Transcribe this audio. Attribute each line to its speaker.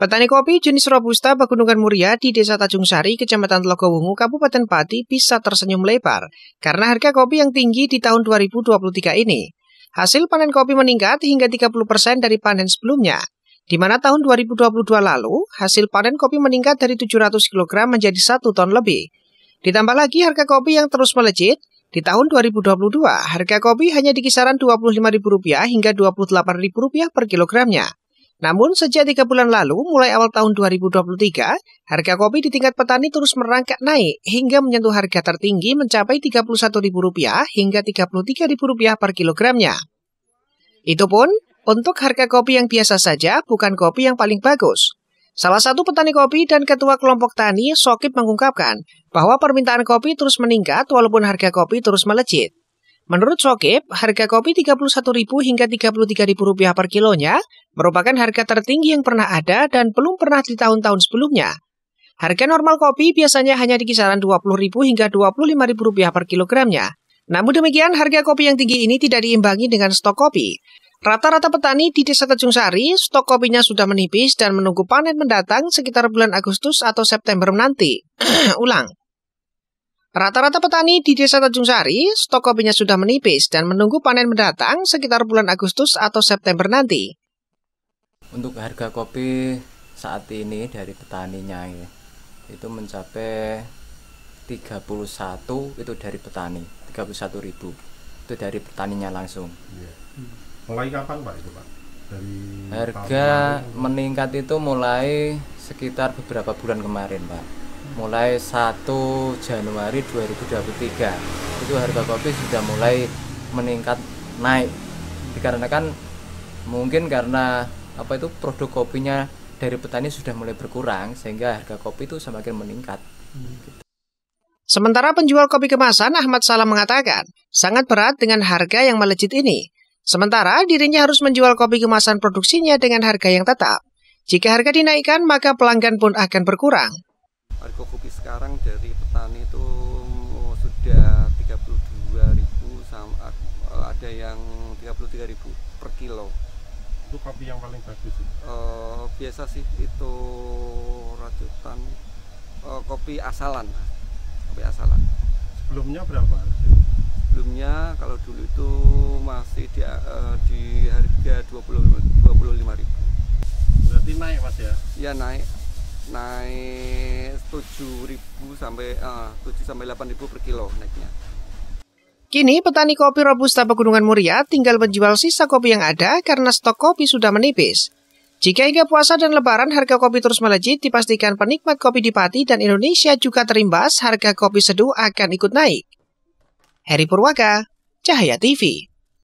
Speaker 1: Petani kopi jenis Robusta Pegunungan Muria di Desa Tajung Sari, Kecamatan Telogowungu, Kabupaten Pati bisa tersenyum lebar karena harga kopi yang tinggi di tahun 2023 ini. Hasil panen kopi meningkat hingga 30% persen dari panen sebelumnya, di mana tahun 2022 lalu hasil panen kopi meningkat dari 700 kg menjadi 1 ton lebih. Ditambah lagi harga kopi yang terus melejit, di tahun 2022 harga kopi hanya di kisaran Rp25.000 hingga Rp28.000 per kilogramnya. Namun, sejak tiga bulan lalu, mulai awal tahun 2023, harga kopi di tingkat petani terus merangkak naik hingga menyentuh harga tertinggi mencapai Rp31.000 hingga Rp33.000 per kilogramnya. Itupun untuk harga kopi yang biasa saja bukan kopi yang paling bagus. Salah satu petani kopi dan ketua kelompok tani, Sokip mengungkapkan bahwa permintaan kopi terus meningkat walaupun harga kopi terus melejit. Menurut Sokip, harga kopi Rp31.000 hingga Rp33.000 per kilonya merupakan harga tertinggi yang pernah ada dan belum pernah di tahun-tahun sebelumnya. Harga normal kopi biasanya hanya di kisaran Rp20.000 hingga Rp25.000 per kilogramnya. Namun demikian, harga kopi yang tinggi ini tidak diimbangi dengan stok kopi. Rata-rata petani di Desa Tejung Sari, stok kopinya sudah menipis dan menunggu panen mendatang sekitar bulan Agustus atau September nanti. Ulang. Rata-rata petani di Desa Tanjung Sari, stok kopinya sudah menipis dan menunggu panen mendatang sekitar bulan Agustus atau September nanti.
Speaker 2: Untuk harga kopi saat ini dari petaninya ya, itu mencapai 31 itu dari petani, 31 ribu itu dari petaninya langsung. Ya. Mulai kapan Pak itu Pak? Dari harga meningkat itu mulai sekitar beberapa bulan kemarin Pak mulai 1 Januari 2023 itu harga kopi sudah mulai meningkat naik dikarenakan mungkin karena apa itu produk kopinya dari petani sudah mulai berkurang sehingga harga kopi itu semakin meningkat.
Speaker 1: Sementara penjual kopi kemasan Ahmad Salam mengatakan sangat berat dengan harga yang melejit ini. Sementara dirinya harus menjual kopi kemasan produksinya dengan harga yang tetap. Jika harga dinaikkan maka pelanggan pun akan berkurang
Speaker 3: sekarang dari petani itu sudah 32.000 sama eh, ada yang 33.000 per kilo. Itu kopi yang paling bagus sih. Uh, biasa sih itu rajutan uh, eh, kopi asalan. Kopi asalan. Sebelumnya berapa? Sebelumnya kalau dulu itu masih di, uh, di harga 20 25.000. Berarti naik Mas ya? Iya naik naik 7.000 sampai eh, uh, 7 sampai 8.000 per kilo naiknya.
Speaker 1: Kini petani kopi Robusta Pegunungan Muria tinggal menjual sisa kopi yang ada karena stok kopi sudah menipis. Jika hingga puasa dan lebaran harga kopi terus melejit, dipastikan penikmat kopi di Pati dan Indonesia juga terimbas harga kopi seduh akan ikut naik. Heri Purwaka, Cahaya TV.